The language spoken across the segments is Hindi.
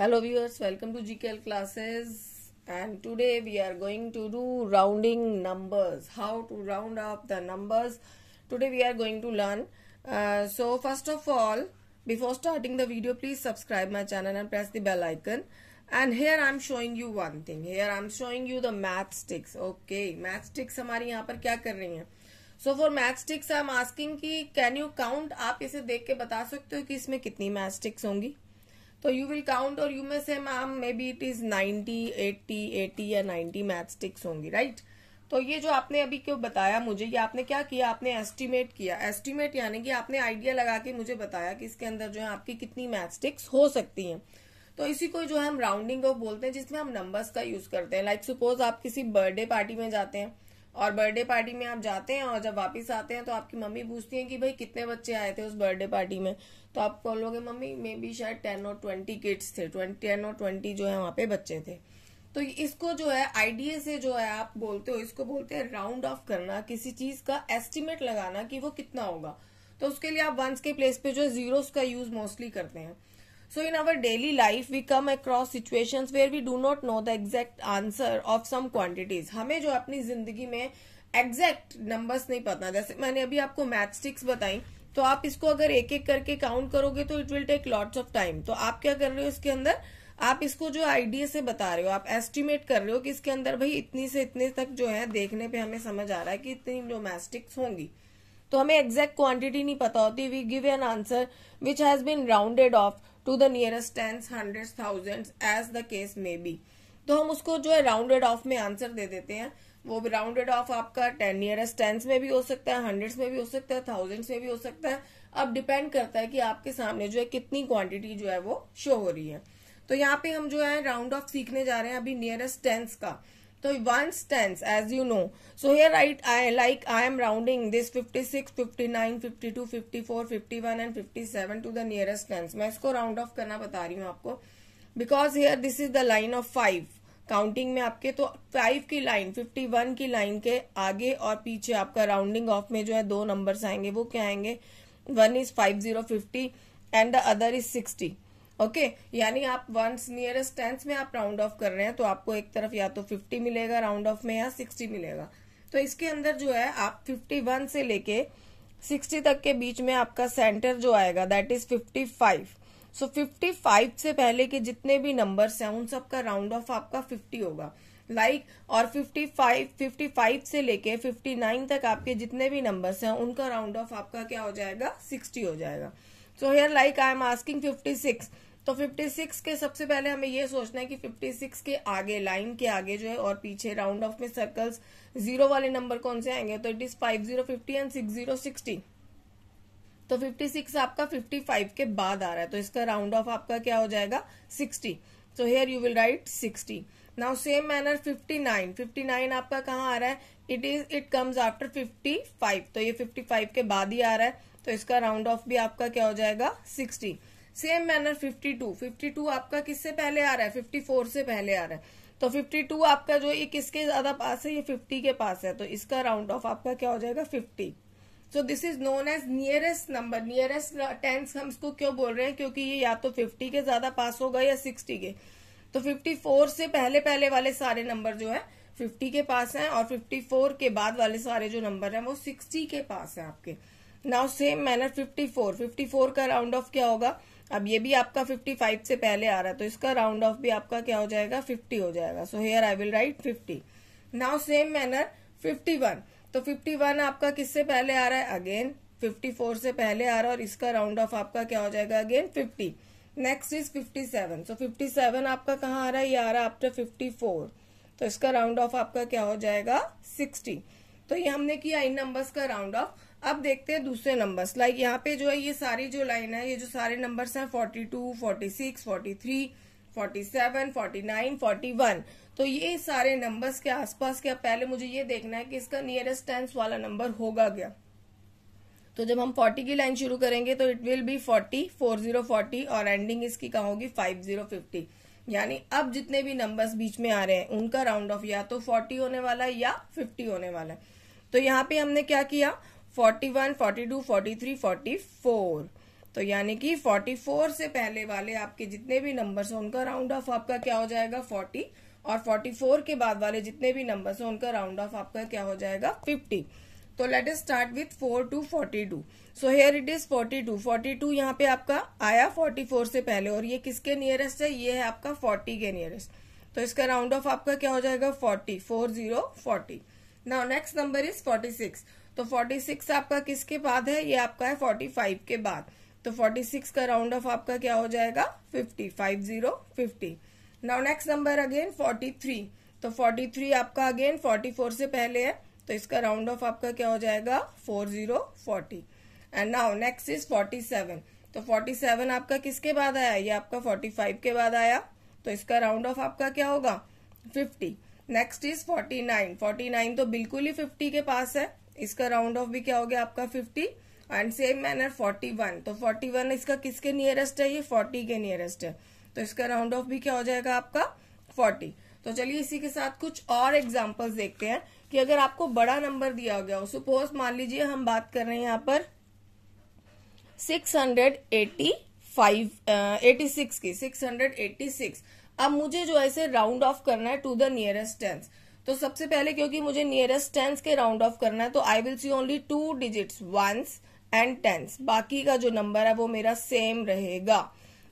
Hello viewers welcome to GKL classes and today we are going to do rounding numbers how to round up the numbers today we are going to learn so first of all before starting the video please subscribe my channel and press the bell icon and here I am showing you one thing here I am showing you the math sticks okay math sticks हमारे यहाँ पर क्या कर रही है सो for math sticks I am asking की कैन यू काउंट आप इसे देख के बता सकते हो कि इसमें कितनी मैथ स्टिक्स होंगी तो यू विल काउंट और यू में से ma'am maybe it is 90, 80, 80 या 90 मैथ स्टिक्स होंगी राइट तो ये जो आपने अभी क्यों बताया मुझे ये आपने क्या किया आपने एस्टिमेट किया एस्टिमेट यानी कि आपने आइडिया लगा के मुझे बताया कि इसके अंदर जो है आपकी कितनी मैथ स्टिक्स हो सकती हैं तो इसी को जो है हम राउंडिंग ऑफ बोलते हैं जिसमें हम नंबर्स का यूज करते हैं लाइक like, सपोज आप किसी बर्थडे पार्टी में जाते हैं और बर्थडे पार्टी में आप जाते हैं और जब वापस आते हैं तो आपकी मम्मी पूछती है कि भाई कितने बच्चे आए थे उस बर्थडे पार्टी में तो आप बोलोगे मम्मी मे बी शायद टेन और ट्वेंटी किड्स थे ट्वेंटी टेन और ट्वेंटी जो है वहाँ पे बच्चे थे तो इसको जो है आइडिया से जो है आप बोलते हो इसको बोलते हैं राउंड ऑफ करना किसी चीज का एस्टिमेट लगाना कि वो कितना होगा तो उसके लिए आप वंस के प्लेस पे जो है जीरोस का यूज मोस्टली करते हैं So in our daily life, we come across situations where we do not know the exact answer of some quantities. hame jo apni zindagi mein exact numbers nahi pata jaise maine abhi aapko math sticks batayi to aap isko agar ek ek karke count karoge to it will take lots of time to aap kya kar rahe ho इसके andar आप इसको जो आइडिया से बता रहे हो आप एस्टिमेट कर रहे हो कि इसके अंदर भाई इतनी से इतने तक जो है देखने पे हमें समझ आ रहा है कि इतनी डोमेस्टिक्स होंगी तो हमें एग्जैक्ट क्वांटिटी नहीं पता होती we give an answer which has been rounded off to the nearest tens hundred thousand as the case may be तो हम उसको जो है राउंडेड ऑफ में आंसर दे देते हैं वो राउंडेड ऑफ आपका टेन नियरेस्ट टेंस में भी हो सकता है हंड्रेड्स में भी हो सकता है थाउजेंड्स में भी हो सकता है अब डिपेंड करता है कि आपके सामने जो है कितनी क्वांटिटी जो है वो शो हो रही है तो यहाँ पे हम जो है राउंड ऑफ सीखने जा रहे हैं अभी नियरेस्ट टेंस का तो ones tens as you know so here right I like I am rounding this 56, 59, 52, 54, 51 and 57 to the nearest tens मैं इसको राउंड ऑफ करना बता रही हूँ आपको because here this is the line of five counting में आपके तो फाइव की लाइन फिफ्टी वन की लाइन के आगे और पीछे आपका राउंडिंग ऑफ में जो है दो नंबर्स आएंगे वो क्या आएंगे one is five zero fifty and the other is sixty okay okay, यानी आप वंस नियरेस्ट टेंस में आप राउंड ऑफ कर रहे हैं तो आपको एक तरफ या तो 50 मिलेगा राउंड ऑफ में या 60 मिलेगा तो इसके अंदर जो है आप 51 से लेके 60 तक के बीच में आपका सेंटर जो आएगा दैट इज 55 सो so 55 से पहले के जितने भी नंबर्स हैं उन सबका राउंड ऑफ आपका 50 होगा लाइक like, और 55 55 से लेके 59 तक आपके जितने भी नंबर्स हैं उनका राउंड ऑफ आपका क्या हो जाएगा सिक्सटी हो जाएगा so here like I am asking fifty six तो फिफ्टी सिक्स के सबसे पहले हमें ये सोचना है कि सिक्स के आगे लाइन के आगे जो है और पीछे राउंड ऑफ में सर्कल्स जीरो वाले नंबर कौन से आएंगे तो it is five zero fifty and six zero sixty तो सिक्स आपका फाइव के बाद आ रहा है तो इसका राउंड ऑफ आपका क्या हो जाएगा sixty so here you will write sixty now same manner fifty nine fifty nine आपका कहाँ आ रहा है it is it comes after five तो ये फाइव के बाद ही आ रहा है तो इसका राउंड ऑफ भी आपका क्या हो जाएगा sixty same manner fifty two fifty two आपका किससे पहले आ रहा है फिफ्टी फोर से पहले आ रहा है तो फिफ्टी टू आपका जो ये किसके ज्यादा पास है ये फिफ्टी के पास है तो इसका राउंड ऑफ आपका क्या हो जाएगा fifty so this is known as nearest number nearest tens हम इसको क्यों बोल रहे हैं क्योंकि ये या तो फिफ्टी के ज्यादा पास होगा या सिक्सटी के तो फिफ्टी फोर से पहले पहले वाले सारे नंबर जो है फिफ्टी के पास हैं और फिफ्टी फोर के बाद वाले सारे जो नंबर हैं वो सिक्सटी के पास हैं आपके नाउ सेम मैनर 54 54 का राउंड ऑफ क्या होगा अब ये भी आपका 55 से पहले आ रहा है तो इसका राउंड ऑफ भी आपका क्या हो जाएगा 50 हो जाएगा so here I will write 50 now same manner 51 तो 51 आपका किससे पहले आ रहा है अगेन 54 से पहले आ रहा है और इसका राउंड ऑफ आपका क्या हो जाएगा again 50 next is 57 so so 57 आपका कहाँ आ रहा है ये आ रहा है आफ्टर 54 तो इसका राउंड ऑफ आपका क्या हो जाएगा सिक्सटी तो ये हमने किया इन नंबर्स का राउंड ऑफ अब देखते हैं दूसरे नंबर्स लाइक यहाँ पे जो है ये सारी जो लाइन है ये जो सारे नंबर्स हैं 42, 46, 43, 47, 49, 41 तो ये सारे नंबर्स के आसपास क्या पहले मुझे ये देखना है कि इसका नियरेस्ट टेंस वाला नंबर होगा क्या तो जब हम 40 की लाइन शुरू करेंगे तो it will be 40, zero forty और एंडिंग इसकी कहा होगी फिफ्टी यानी अब जितने भी नंबर्स बीच में आ रहे हैं उनका राउंड ऑफ या तो फोर्टी होने वाला है या फिफ्टी होने वाला है तो यहाँ पे हमने क्या किया 41, 42, 43, 44 तो यानी कि 44 से पहले वाले आपके जितने भी नंबर हैं उनका राउंड ऑफ आपका क्या हो जाएगा 40 और 44 के बाद वाले जितने भी नंबर हैं उनका राउंड ऑफ आपका क्या हो जाएगा 50 तो let's start with four two forty two so here it is forty two forty two यहाँ पे आपका आया फोर्टी फोर से पहले और ये किसके नियरेस्ट है ये है आपका फोर्टी के नियरेस्ट तो इसका राउंड ऑफ आपका क्या हो जाएगा forty four zero forty now next number is forty six तो फोर्टी सिक्स आपका किसके बाद है ये आपका है फोर्टी फाइव के बाद तो फोर्टी सिक्स का राउंड ऑफ आपका क्या हो जाएगा fifty five zero fifty now next number again forty three तो फोर्टी थ्री आपका अगेन फोर्टी फोर से पहले है तो इसका राउंड ऑफ आपका क्या हो जाएगा four zero forty and now next is forty seven तो फोर्टी सेवन आपका किसके बाद आया ये आपका फोर्टी फाइव के बाद आया तो इसका राउंड ऑफ आपका क्या होगा fifty next is forty nine forty nine तो बिल्कुल ही फिफ्टी के पास है इसका राउंड ऑफ भी क्या हो गया आपका fifty and same manner forty one तो फोर्टी वन इसका किसके नियरेस्ट है ये फोर्टी के नियरेस्ट है तो इसका राउंड ऑफ भी क्या हो जाएगा आपका फोर्टी तो चलिए इसी के साथ कुछ और एग्जाम्पल्स देखते हैं कि अगर आपको बड़ा नंबर दिया गया हो सपोज मान लीजिए हम बात कर रहे हैं यहाँ पर six hundred eighty five eighty six की सिक्स हंड्रेड एट्टी सिक्स अब मुझे जो है इसे राउंड ऑफ करना है टू द नियरेस्ट टेंस तो सबसे पहले क्योंकि मुझे नियरेस्ट टेंस के राउंड ऑफ करना है तो I will see only two digit ones and tens बाकी का जो नंबर है वो मेरा सेम रहेगा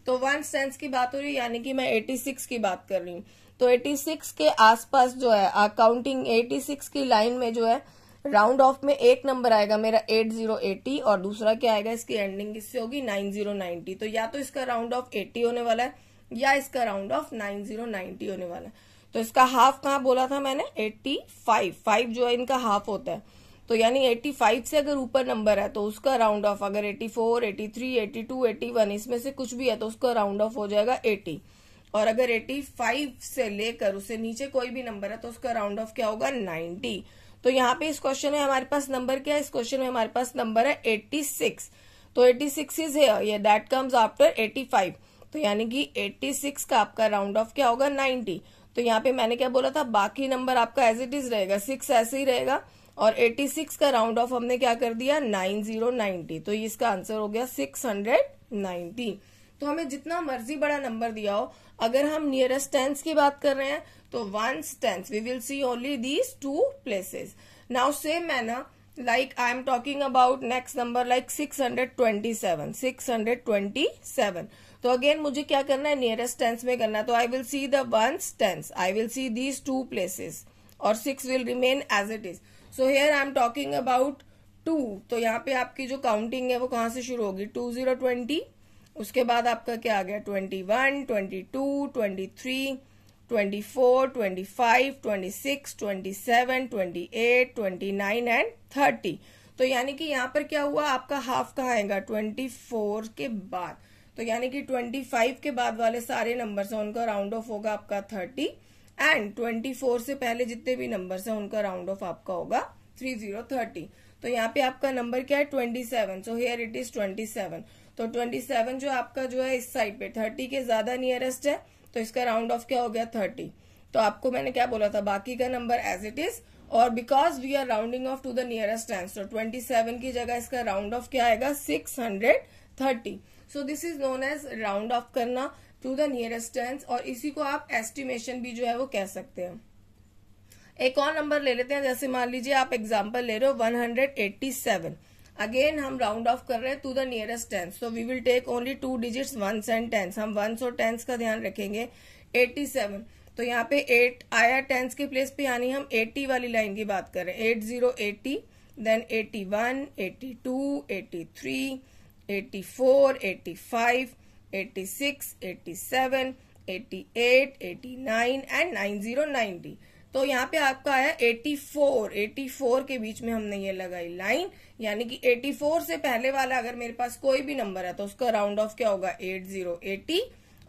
तो वंस टेंस की बात हो रही है यानी कि मैं 86 की बात कर रही हूँ तो 86 के आसपास जो है काउंटिंग 86 की लाइन में जो है राउंड ऑफ में एक नंबर आएगा मेरा 8080 और दूसरा क्या आएगा इसकी एंडिंग किससे होगी 9090 तो या तो इसका राउंड ऑफ 80 होने वाला है या इसका round off nine zero ninety होने वाला है तो इसका हाफ कहा बोला था मैंने एट्टी फाइव फाइव जो है इनका हाफ होता है तो यानी एट्टी फाइव से अगर ऊपर नंबर है तो उसका राउंड ऑफ अगर eighty four eighty three eighty two eighty one इसमें से कुछ भी है तो उसका राउंड ऑफ हो जाएगा एटी और अगर फाइव से लेकर उससे नीचे कोई भी नंबर है तो उसका राउंड ऑफ क्या होगा नाइनटी तो यहाँ पे इस क्वेश्चन में हमारे पास नंबर क्या है इस क्वेश्चन में हमारे पास नंबर है एट्टी सिक्स तो एट्टी सिक्स इज है that comes after eighty five तो यानी कि 86 का आपका राउंड ऑफ क्या होगा 90 तो यहाँ पे मैंने क्या बोला था बाकी नंबर आपका एज इट इज रहेगा सिक्स ऐसे ही रहेगा और 86 का राउंड ऑफ हमने क्या कर दिया 9090 तो इसका आंसर हो गया 690 तो हमें जितना मर्जी बड़ा नंबर दिया हो अगर हम नियरेस्ट टेंस की बात कर रहे हैं तो ones tens we will see only these two places now same next like i am talking about next number like 627 627 तो अगेन मुझे क्या करना है नियरेस्ट टेंस में करना तो I will see the ones tens I will see these two places और six will remain as it is so here I am talking about two तो यहाँ पे आपकी जो काउंटिंग है वो कहाँ से शुरू होगी टू जीरो ट्वेंटी उसके बाद आपका क्या आ गया twenty one twenty two twenty three twenty four twenty five twenty six twenty seven twenty eight twenty nine and thirty तो यानी कि यहाँ पर क्या हुआ आपका हाफ कहाँ आएगा ट्वेंटी फोर के बाद तो यानी कि 25 के बाद वाले सारे नंबर्स हैं उनका राउंड ऑफ होगा आपका 30 एंड 24 से पहले जितने भी नंबर्स हैं उनका राउंड ऑफ आपका होगा 3030 तो यहाँ पे आपका नंबर क्या है 27 सो हेयर इट इज 27 तो 27 जो आपका जो है इस साइड पे 30 के ज्यादा नियरेस्ट है तो इसका राउंड ऑफ क्या हो गया थर्टी तो आपको मैंने क्या बोला था बाकी का नंबर एज इट इज और because we are rounding off to the nearest answer twenty seven की जगह इसका राउंड ऑफ क्या आएगा six hundred thirty so this is known as round off करना टू द नियरेस्ट टेंस और इसी को आप एस्टिमेशन भी जो है वो कह सकते हैं एक और नंबर ले लेते हैं जैसे मान लीजिए आप एग्जाम्पल ले रहे हो 187 अगेन हम राउंड ऑफ कर रहे हैं to the nearest tens so we will take only two digits one and tens हम वन सो टेंस का ध्यान रखेंगे 87 तो यहाँ पे 8 आया टेंस के प्लेस पे यानी हम 80 वाली लाइन की बात eight zero eighty then eighty two eighty three and तो यहाँ पे आपका आया 84, 84 के बीच में हमने ये लगाई लाइन यानी कि 84 से पहले वाला अगर मेरे पास कोई भी नंबर है तो उसका राउंड ऑफ क्या होगा 8080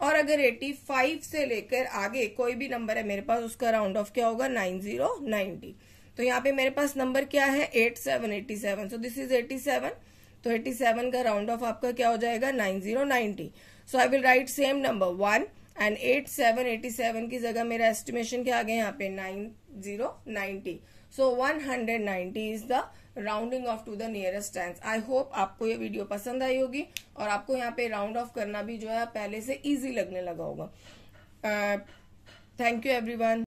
और अगर 85 से लेकर आगे कोई भी नंबर है मेरे पास उसका राउंड ऑफ क्या होगा 9090 तो यहाँ पे मेरे पास नंबर क्या है 8787 सो दिस इज 87 तो सेवन का राउंड ऑफ आपका क्या हो जाएगा nine zero ninety so I will write same number one and eight seven eighty seven की जगह मेरा एस्टिमेशन क्या आ गया यहाँ पे nine zero ninety so one hundred ninety is the rounding off to the nearest tens I hope आपको ये वीडियो पसंद आई होगी और आपको यहाँ पे राउंड ऑफ करना भी जो है पहले से ईजी लगने लगा होगा थैंक यू वन